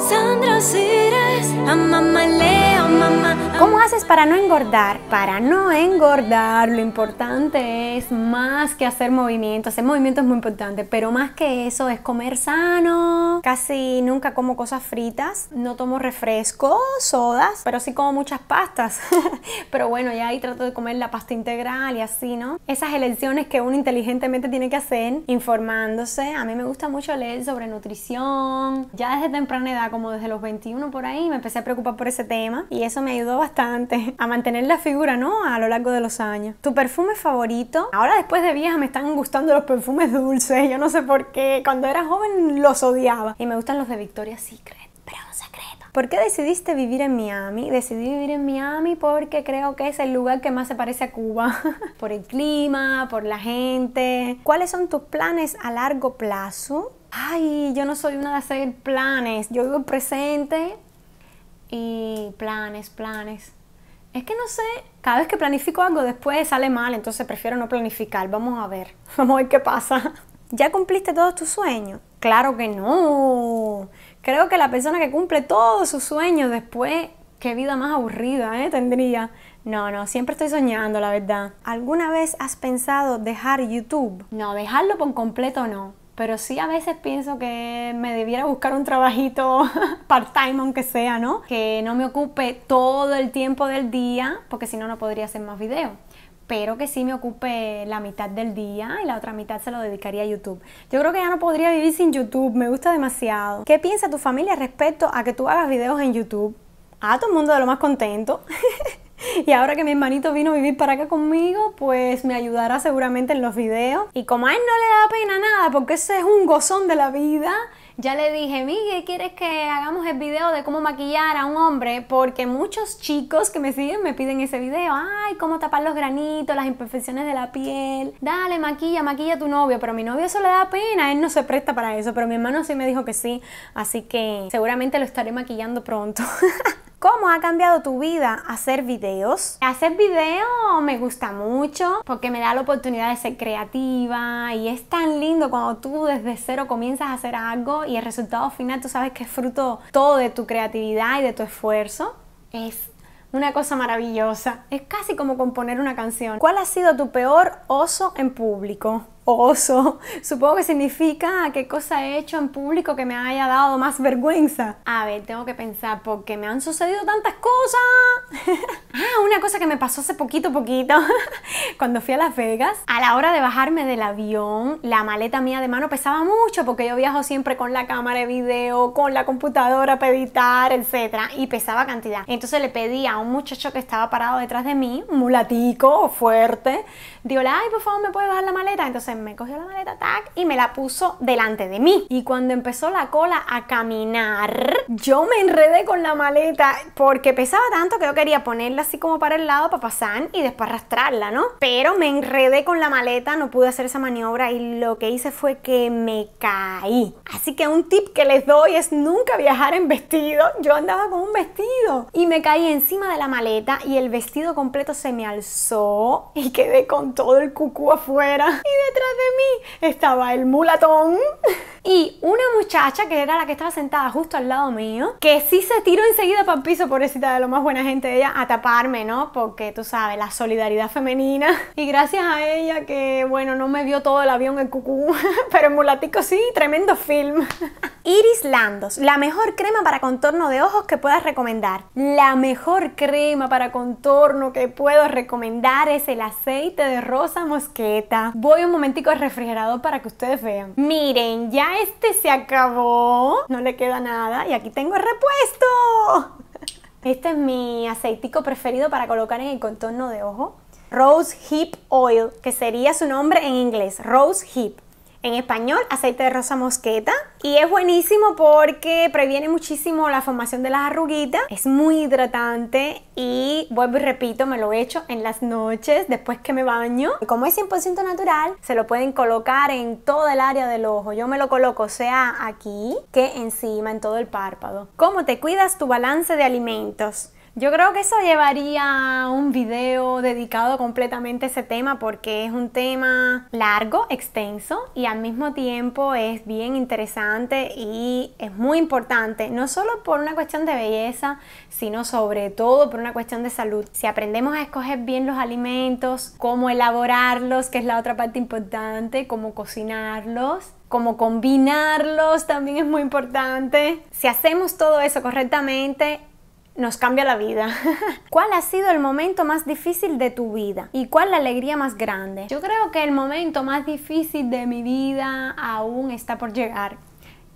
Sandra Ceres, a mamá my ¿Cómo haces para no engordar? Para no engordar, lo importante es más que hacer movimientos Hacer movimiento es muy importante, pero más que eso es comer sano. Casi nunca como cosas fritas, no tomo refrescos, sodas, pero sí como muchas pastas. pero bueno, ya ahí trato de comer la pasta integral y así, ¿no? Esas elecciones que uno inteligentemente tiene que hacer informándose. A mí me gusta mucho leer sobre nutrición. Ya desde temprana edad, como desde los 21 por ahí, me empecé a preocupar por ese tema y eso me ayudó bastante a mantener la figura, ¿no? A lo largo de los años. ¿Tu perfume favorito? Ahora después de vieja me están gustando los perfumes dulces, yo no sé por qué. Cuando era joven los odiaba. Y me gustan los de Victoria's Secret, pero un secreto. ¿Por qué decidiste vivir en Miami? Decidí vivir en Miami porque creo que es el lugar que más se parece a Cuba. por el clima, por la gente. ¿Cuáles son tus planes a largo plazo? Ay, yo no soy una de hacer planes. Yo vivo presente, y planes, planes. Es que no sé, cada vez que planifico algo después sale mal, entonces prefiero no planificar. Vamos a ver, vamos a ver qué pasa. ¿Ya cumpliste todos tus sueños? Claro que no. Creo que la persona que cumple todos sus sueños después, qué vida más aburrida ¿eh? tendría. No, no, siempre estoy soñando, la verdad. ¿Alguna vez has pensado dejar YouTube? No, dejarlo por completo no pero sí a veces pienso que me debiera buscar un trabajito part-time aunque sea, ¿no? Que no me ocupe todo el tiempo del día, porque si no, no podría hacer más videos pero que sí me ocupe la mitad del día y la otra mitad se lo dedicaría a YouTube. Yo creo que ya no podría vivir sin YouTube, me gusta demasiado. ¿Qué piensa tu familia respecto a que tú hagas videos en YouTube? A todo el mundo de lo más contento. y ahora que mi hermanito vino a vivir para acá conmigo, pues me ayudará seguramente en los videos. Y como a él no le da pena nada, porque ese es un gozón de la vida, ya le dije, Miguel, ¿quieres que hagamos el video de cómo maquillar a un hombre? Porque muchos chicos que me siguen me piden ese video. Ay, cómo tapar los granitos, las imperfecciones de la piel. Dale, maquilla, maquilla a tu novio. Pero a mi novio eso le da pena, él no se presta para eso. Pero mi hermano sí me dijo que sí. Así que seguramente lo estaré maquillando pronto. ¿Cómo ha cambiado tu vida hacer videos? Hacer videos me gusta mucho porque me da la oportunidad de ser creativa y es tan lindo cuando tú desde cero comienzas a hacer algo y el resultado final tú sabes que es fruto todo de tu creatividad y de tu esfuerzo. Es una cosa maravillosa. Es casi como componer una canción. ¿Cuál ha sido tu peor oso en público? oso, Supongo que significa qué cosa he hecho en público que me haya dado más vergüenza. A ver, tengo que pensar porque me han sucedido tantas cosas. ah, una cosa que me pasó hace poquito, poquito, cuando fui a Las Vegas. A la hora de bajarme del avión, la maleta mía de mano pesaba mucho porque yo viajo siempre con la cámara de video, con la computadora para editar, etc. Y pesaba cantidad. Entonces le pedí a un muchacho que estaba parado detrás de mí, mulatico, fuerte, digo, ay, por favor, ¿me puede bajar la maleta? Entonces me cogió la maleta tac y me la puso delante de mí. Y cuando empezó la cola a caminar, yo me enredé con la maleta porque pesaba tanto que yo quería ponerla así como para el lado para pasar y después arrastrarla, ¿no? Pero me enredé con la maleta, no pude hacer esa maniobra y lo que hice fue que me caí. Así que un tip que les doy es nunca viajar en vestido. Yo andaba con un vestido y me caí encima de la maleta y el vestido completo se me alzó y quedé con todo el cucú afuera y detrás de mí estaba el mulatón y una muchacha que era la que estaba sentada justo al lado mío, que sí se tiró enseguida para el piso, pobrecita de lo más buena gente de ella, a taparme, ¿no? Porque tú sabes, la solidaridad femenina. Y gracias a ella que, bueno, no me vio todo el avión en cucú, pero el mulatico sí, tremendo film. Iris Landos, la mejor crema para contorno de ojos que puedas recomendar. La mejor crema para contorno que puedo recomendar es el aceite de rosa mosqueta. Voy un momentico al refrigerador para que ustedes vean. Miren, ya este se acabó. No le queda nada y aquí tengo el repuesto. Este es mi aceitico preferido para colocar en el contorno de ojo. Rose Hip Oil, que sería su nombre en inglés, Rose Hip en español, aceite de rosa mosqueta. Y es buenísimo porque previene muchísimo la formación de las arruguitas. Es muy hidratante y vuelvo y repito, me lo echo en las noches después que me baño. como es 100% natural, se lo pueden colocar en toda el área del ojo. Yo me lo coloco sea aquí que encima, en todo el párpado. ¿Cómo te cuidas tu balance de alimentos? Yo creo que eso llevaría un video dedicado completamente a ese tema porque es un tema largo, extenso y al mismo tiempo es bien interesante y es muy importante, no solo por una cuestión de belleza, sino sobre todo por una cuestión de salud. Si aprendemos a escoger bien los alimentos, cómo elaborarlos, que es la otra parte importante, cómo cocinarlos, cómo combinarlos también es muy importante. Si hacemos todo eso correctamente, nos cambia la vida. ¿Cuál ha sido el momento más difícil de tu vida? ¿Y cuál la alegría más grande? Yo creo que el momento más difícil de mi vida aún está por llegar,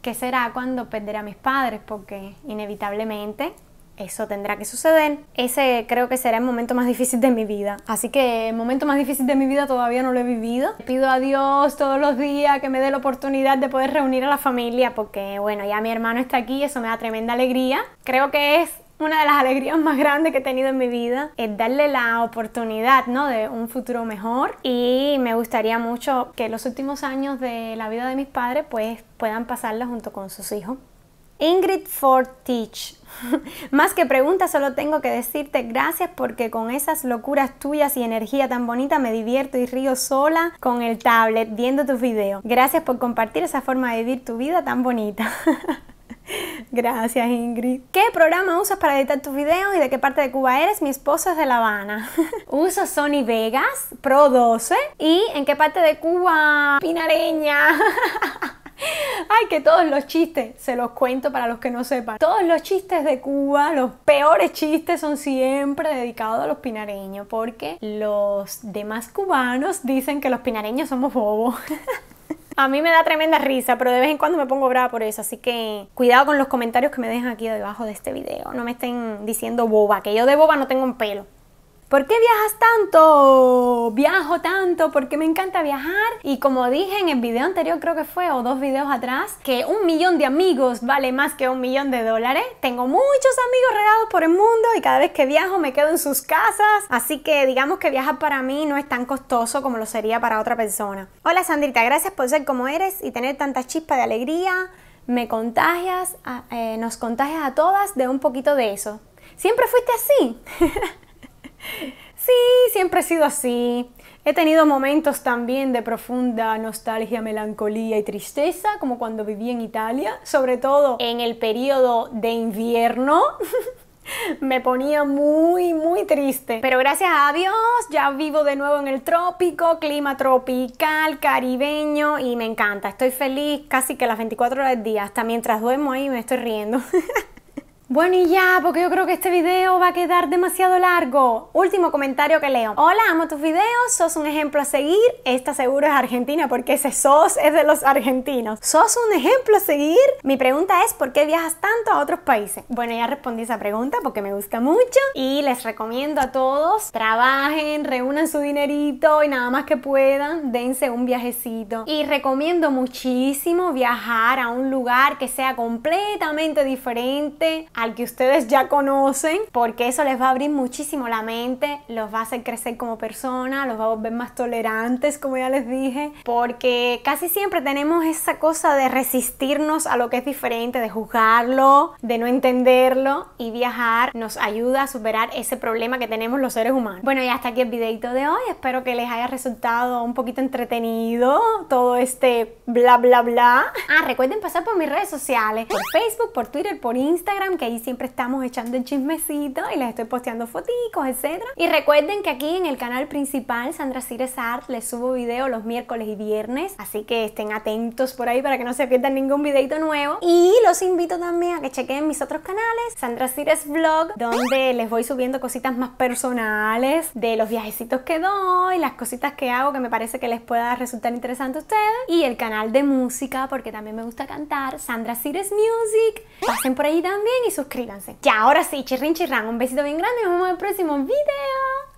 que será cuando perderé a mis padres, porque inevitablemente eso tendrá que suceder. Ese creo que será el momento más difícil de mi vida. Así que el momento más difícil de mi vida todavía no lo he vivido. Pido a Dios todos los días que me dé la oportunidad de poder reunir a la familia porque bueno, ya mi hermano está aquí, eso me da tremenda alegría. Creo que es una de las alegrías más grandes que he tenido en mi vida es darle la oportunidad ¿no? de un futuro mejor y me gustaría mucho que los últimos años de la vida de mis padres pues puedan pasarla junto con sus hijos. Ingrid Ford Teach. Más que preguntas, solo tengo que decirte gracias porque con esas locuras tuyas y energía tan bonita me divierto y río sola con el tablet viendo tus videos. Gracias por compartir esa forma de vivir tu vida tan bonita. Gracias, Ingrid. ¿Qué programa usas para editar tus videos y de qué parte de Cuba eres? Mi esposo es de La Habana. Uso Sony Vegas Pro 12. ¿Y en qué parte de Cuba? Pinareña. Ay, que todos los chistes, se los cuento para los que no sepan. Todos los chistes de Cuba, los peores chistes son siempre dedicados a los pinareños, porque los demás cubanos dicen que los pinareños somos bobos. A mí me da tremenda risa, pero de vez en cuando me pongo brava por eso. Así que cuidado con los comentarios que me dejan aquí debajo de este video. No me estén diciendo boba, que yo de boba no tengo un pelo. ¿Por qué viajas tanto? Viajo tanto porque me encanta viajar. Y como dije en el video anterior, creo que fue, o dos videos atrás, que un millón de amigos vale más que un millón de dólares. Tengo muchos amigos regados por el mundo y cada vez que viajo me quedo en sus casas. Así que digamos que viajar para mí no es tan costoso como lo sería para otra persona. Hola Sandrita, gracias por ser como eres y tener tanta chispa de alegría. Me contagias, eh, nos contagias a todas de un poquito de eso. ¿Siempre fuiste así? sí, siempre he sido así. He tenido momentos también de profunda nostalgia, melancolía y tristeza, como cuando viví en Italia, sobre todo en el periodo de invierno. me ponía muy, muy triste. Pero gracias a Dios ya vivo de nuevo en el trópico, clima tropical, caribeño y me encanta. Estoy feliz casi que las 24 horas del día. Hasta mientras duermo ahí me estoy riendo. Bueno y ya, porque yo creo que este video va a quedar demasiado largo. Último comentario que leo. Hola, amo tus videos, sos un ejemplo a seguir. Esta seguro es argentina porque ese sos es de los argentinos. ¿Sos un ejemplo a seguir? Mi pregunta es, ¿por qué viajas tanto a otros países? Bueno, ya respondí esa pregunta porque me gusta mucho y les recomiendo a todos, trabajen, reúnan su dinerito y nada más que puedan, dense un viajecito. Y recomiendo muchísimo viajar a un lugar que sea completamente diferente al que ustedes ya conocen, porque eso les va a abrir muchísimo la mente, los va a hacer crecer como persona, los va a volver más tolerantes, como ya les dije, porque casi siempre tenemos esa cosa de resistirnos a lo que es diferente, de juzgarlo, de no entenderlo y viajar nos ayuda a superar ese problema que tenemos los seres humanos. Bueno, y hasta aquí el videito de hoy, espero que les haya resultado un poquito entretenido todo este bla bla bla. Ah, recuerden pasar por mis redes sociales, por Facebook, por Twitter, por Instagram, que siempre estamos echando el chismecito y les estoy posteando foticos, etcétera Y recuerden que aquí en el canal principal, Sandra Cires Art, les subo video los miércoles y viernes, así que estén atentos por ahí para que no se pierdan ningún videito nuevo. Y los invito también a que chequen mis otros canales, Sandra Cires Vlog, donde les voy subiendo cositas más personales de los viajecitos que doy, las cositas que hago que me parece que les pueda resultar interesante a ustedes. Y el canal de música, porque también me gusta cantar, Sandra Cires Music. Pasen por ahí también y suscríbanse. Ya, ahora sí, chirrin chirrán, un besito bien grande y nos vemos en el próximo video.